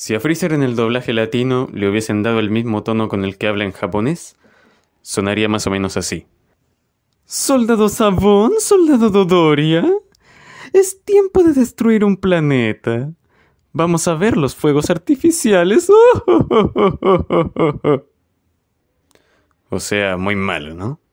Si a Freezer en el doblaje latino le hubiesen dado el mismo tono con el que habla en japonés, sonaría más o menos así. Soldado Sabón, soldado Dodoria. Es tiempo de destruir un planeta. Vamos a ver los fuegos artificiales. o sea, muy malo, ¿no?